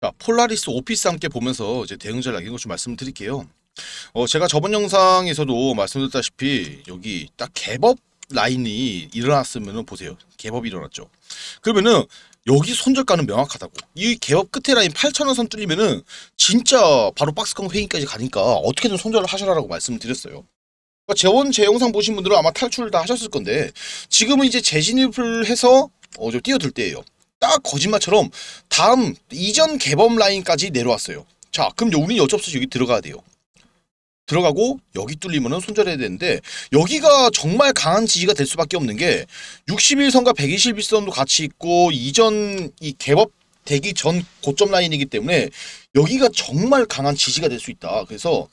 자, 폴라리스 오피스 함께 보면서 이제 대응전 략긴 것좀 말씀드릴게요. 어, 제가 저번 영상에서도 말씀드렸다시피 여기 딱 개법 라인이 일어났으면 보세요. 개법이 일어났죠. 그러면은 여기 손절가는 명확하다고. 이 개업 끝에 라인 8,000원 선 뚫리면은 진짜 바로 박스권 회의까지 가니까 어떻게든 손절을 하셔라라고 말씀 드렸어요. 재원 그러니까 제 영상 보신 분들은 아마 탈출을 다 하셨을 건데 지금은 이제 재진입을 해서 어, 좀 뛰어들 때예요. 딱 거짓말처럼 다음 이전 개범 라인까지 내려왔어요. 자, 그럼 우리는 여지 없이 여기 들어가야 돼요. 들어가고 여기 뚫리면 손절해야 되는데 여기가 정말 강한 지지가 될 수밖에 없는 게 61선과 121선도 같이 있고 이전 이 개법 되기 전 고점 라인이기 때문에 여기가 정말 강한 지지가 될 수 있다. 그래서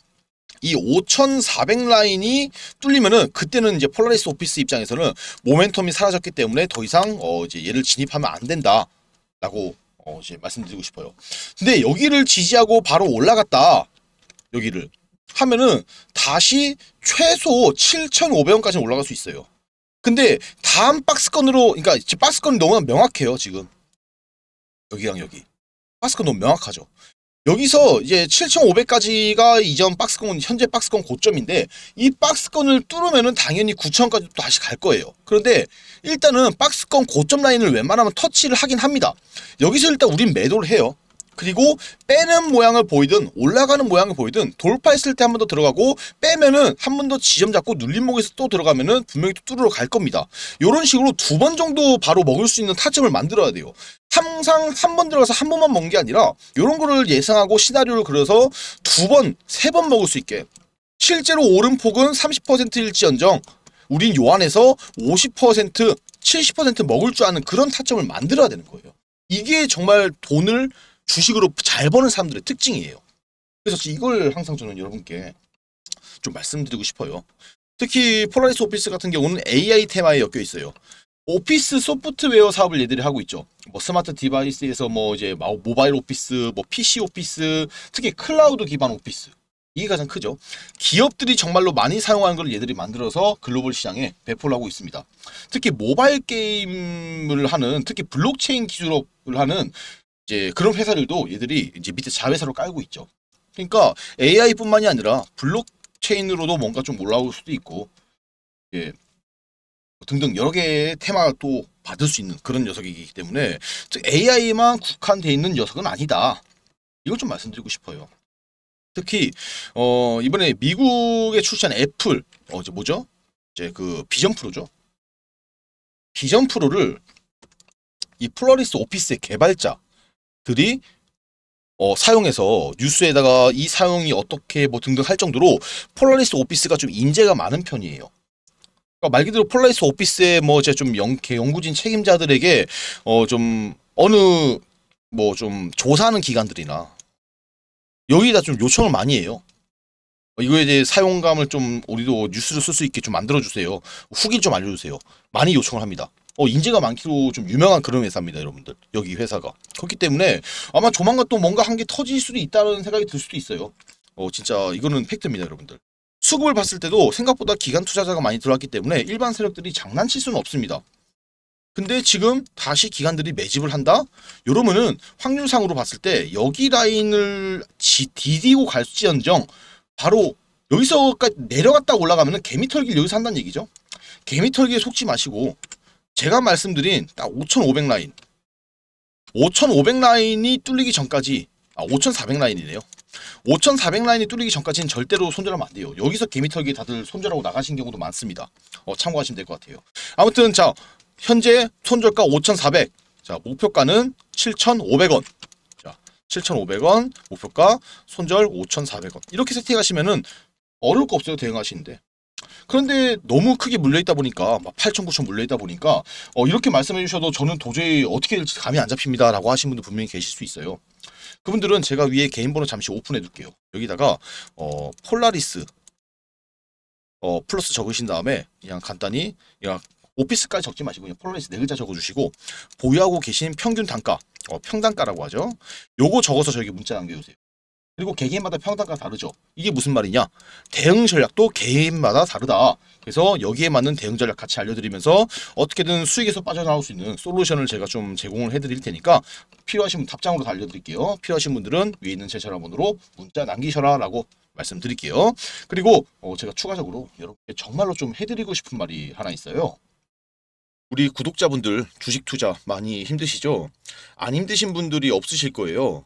이5,400 라인이 뚫리면은 그때는 이제 폴라리스 오피스 입장에서는 모멘텀이 사라졌기 때문에 더 이상 어 이제 얘를 진입하면 안 된다라고 어 이제 말씀드리고 싶어요. 근데 여기를 지지하고 바로 올라갔다 여기를 하면은 다시 최소 7,500원까지 올라갈 수 있어요. 근데 다음 박스권으로 그러니까 박스권이 너무나 명확해요 지금 여기랑 여기 박스권 너무 명확하죠. 여기서 이제 7500까지가 이전 박스권 현재 박스권 고점인데 이 박스권을 뚫으면은 당연히 9000까지 다시 갈 거예요. 그런데 일단은 박스권 고점 라인을 웬만하면 터치를 하긴 합니다. 여기서 일단 우린 매도를 해요. 그리고 빼는 모양을 보이든 올라가는 모양을 보이든 돌파했을 때 한 번 더 들어가고 빼면은 한 번 더 지점 잡고 눌림목에서 또 들어가면은 분명히 또 뚫으러 갈 겁니다. 이런 식으로 두 번 정도 바로 먹을 수 있는 타점을 만들어야 돼요. 항상 한 번 들어가서 한 번만 먹는 게 아니라 이런 거를 예상하고 시나리오를 그려서 두 번, 세 번 먹을 수 있게 실제로 오름폭은 30%일지언정 우린 요 안에서 50%, 70% 먹을 줄 아는 그런 타점을 만들어야 되는 거예요. 이게 정말 돈을 주식으로 잘 버는 사람들의 특징이에요. 그래서 이걸 항상 저는 여러분께 좀 말씀드리고 싶어요. 특히 폴라리스 오피스 같은 경우는 AI 테마에 엮여 있어요. 오피스 소프트웨어 사업을 얘들이 하고 있죠. 뭐 스마트 디바이스에서 뭐 이제 모바일 오피스, 뭐 PC 오피스, 특히 클라우드 기반 오피스. 이게 가장 크죠. 기업들이 정말로 많이 사용하는 걸 얘들이 만들어서 글로벌 시장에 배포를 하고 있습니다. 특히 모바일 게임을 하는, 특히 블록체인 기술을 업 하는 이제 그런 회사들도 얘들이 이제 밑에 자회사로 깔고 있죠. 그러니까 AI뿐만이 아니라 블록체인으로도 뭔가 좀 올라올 수도 있고 예, 등등 여러 개의 테마도 받을 수 있는 그런 녀석이기 때문에 즉 AI만 국한되어 있는 녀석은 아니다. 이걸 좀 말씀드리고 싶어요. 특히 어, 이번에 미국에 출시한 애플 어, 제 뭐죠? 이제 그 비전 프로죠. 비전 프로를 이 플러리스 오피스의 개발자 들이 어, 사용해서 뉴스에다가 이 사용이 어떻게 뭐 등등 할 정도로 폴라리스 오피스가 좀 인재가 많은 편이에요. 그러니까 말 그대로 폴라리스 오피스의 뭐 이제 좀 연, 구진 책임자들에게 어, 좀 어느 뭐 좀 조사하는 기관들이나 여기다 좀 요청을 많이 해요. 어, 이거에 대해 사용감을 좀 우리도 뉴스를 쓸 수 있게 좀 만들어주세요. 후기를 좀 알려주세요. 많이 요청을 합니다. 어, 인재가 많기로 좀 유명한 그런 회사입니다, 여러분들. 여기 회사가. 그렇기 때문에 아마 조만간 또 뭔가 한 게 터질 수도 있다는 생각이 들 수도 있어요. 어, 진짜 이거는 팩트입니다, 여러분들. 수급을 봤을 때도 생각보다 기간 투자자가 많이 들어왔기 때문에 일반 세력들이 장난칠 수는 없습니다. 근데 지금 다시 기관들이 매집을 한다? 이러면은 확률상으로 봤을 때 여기 라인을 지, 디디고 갈지언정 바로 여기서까지 내려갔다 올라가면은 개미털기를 여기서 한다는 얘기죠. 개미털기에 속지 마시고 제가 말씀드린 딱 5,500 라인 5,500 라인이 뚫리기 전까지 아, 5,400 라인이네요. 5,400 라인이 뚫리기 전까지는 절대로 손절하면 안 돼요. 여기서 개미털기 다들 손절하고 나가신 경우도 많습니다. 어, 참고하시면 될 것 같아요. 아무튼 자 현재 손절가 5,400. 자 목표가는 7,500원. 7,500원 목표가 손절 5,400원. 이렇게 세팅하시면은 어려울 거 없어요 대응하시는데. 그런데 너무 크게 물려있다 보니까 8천, 9천 물려있다 보니까 어, 이렇게 말씀해 주셔도 저는 도저히 어떻게 될지 감이 안 잡힙니다 라고 하신 분도 분명히 계실 수 있어요. 그분들은 제가 위에 개인 번호 잠시 오픈해 둘게요. 여기다가 어, 폴라리스 어, 플러스 적으신 다음에 그냥 간단히 그냥 오피스까지 적지 마시고 폴라리스 네 글자 적어주시고 보유하고 계신 평균 단가 어, 평단가라고 하죠. 요거 적어서 저기 문자 남겨주세요. 그리고 개개인마다 평당가 다르죠. 이게 무슨 말이냐? 대응 전략도 개인마다 다르다. 그래서 여기에 맞는 대응 전략 같이 알려드리면서 어떻게든 수익에서 빠져나올 수 있는 솔루션을 제가 좀 제공을 해드릴 테니까 필요하신 분 답장으로 달려드릴게요 필요하신 분들은 위에 있는 제 전화번호로 문자 남기셔라 라고 말씀드릴게요. 그리고 어, 제가 추가적으로 여러분께 정말로 좀 해드리고 싶은 말이 하나 있어요. 우리 구독자분들 주식 투자 많이 힘드시죠? 안 힘드신 분들이 없으실 거예요.